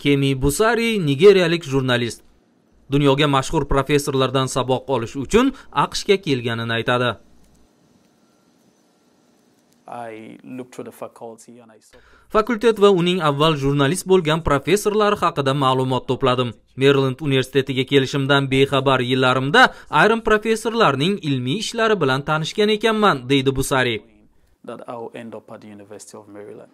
kemi busari nigeriyalik jurnalist dunyoga mashhur professorlardan saboq olish uchun aqshga kelganini aytadi fakultet va uning avval jurnalist bo'lgan professorlari haqida ma'lumot to'pladim Maryland universitetiga kelishimdan bexabar yillarimda ayrim professorlarning ilmiy ishlari bilan tanishgan ekanman deydi busari that I'll end up at the University of Maryland.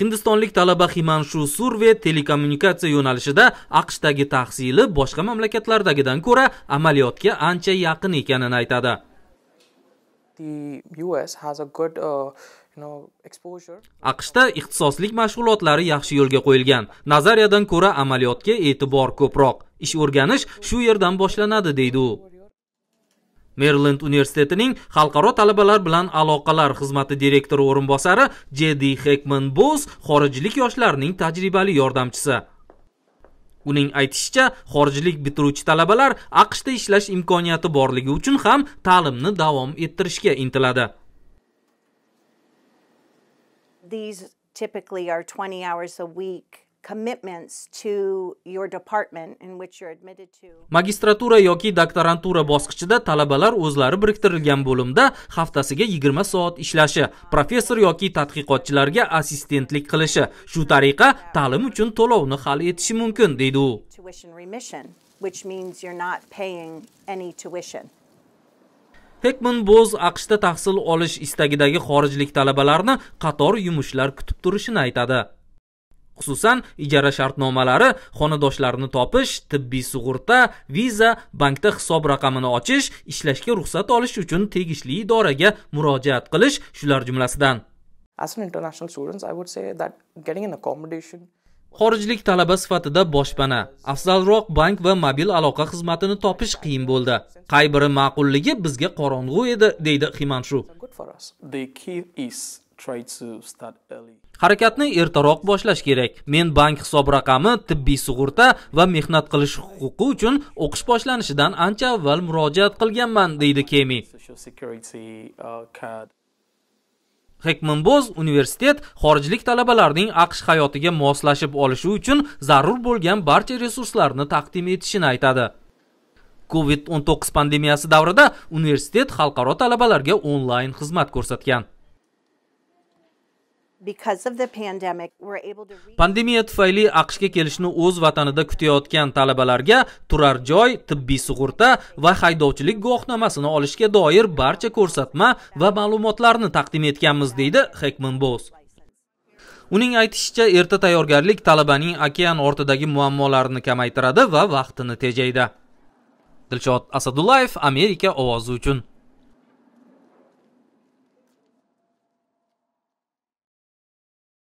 hindistonlik talaba himanshu surve telekommunikatsiya yo'nalishida aqshdagi tahsili boshqa mamlakatlardagidan ko'ra amaliyotga ancha yaqin ekanini aytadi the US has a good uh, you know exposure AQShda ixtisoslik mashg'ulotlari yaxshi yo'lga qo'yilgan. Nazariyadan ko'ra amaliyotga e'tibor ko'proq. Ish o'rganish shu yerdan boshlanadi deydi u. merilend universitetining xalqaro talabalar bilan aloqalar xizmati direktori o'rinbosari jedi hekman bos xorijlik yoshlarning tajribali yordamchisi uning aytishicha xorijlik bitiruvchi talabalar aqshda ishlash imkoniyati borligi uchun ham ta'limni davom ettirishga intiladi These typically are 20 hours a week commitments to to your department in which you're admitted magistratura yoki doktorantura bosqichida talabalar o'zlari biriktirilgan bo'limda haftasiga 20 soat ishlashi professor yoki tadqiqotchilarga assistentlik qilishi shu tariqa ta'lim uchun to'lovni hal etishi mumkin deydi u Hekman Boz AQShda tahsil olish istagidagi xorijlik talabalarni qator yumushlar kutib turishini aytadi. xususan ijara shartnomalari xonadoshlarni topish tibbiy sug'urta viza bankda hisob raqamini ochish ishlashga ruxsat olish uchun tegishli idoraga murojaat qilish shular jumlasidan as an international students i would say that getting an accommodation xorijlik talaba sifatida boshpana afzalroq bank va mobil aloqa xizmatini topish qiyin bo'ldi qay biri ma'qulligi bizga qorong'u edi deydi himanshu try to start early. Harakatni ertaroq boshlash kerak. Men bank hisob raqami, tibbiy sug'urta va mehnat qilish huquqi uchun o'qish boshlanishidan ancha avval murojaat qilganman, deydi Kemi. Uh, Hekmanboz universitet xorijlik talabalarning AQSh hayotiga moslashib olishi uchun zarur bo'lgan barcha resurslarni taqdim etishini aytadi. COVID-19 pandemiyasi davrida universitet xalqaro talabalarga onlayn xizmat ko'rsatgan. pandemiya tufayli aqshga kelishni o'z vatanida kutayotgan talabalarga turar joy tibbiy sug'urta va haydovchilik guvohnomasini olishga doir barcha ko'rsatma va ma'lumotlarni taqdim etganmiz deydi hekman bos uning aytishicha erta tayyorgarlik talabaning okean ortidagi muammolarini kamaytiradi va vaqtini tejaydi dilshod asadullayev amerika ovozi uchun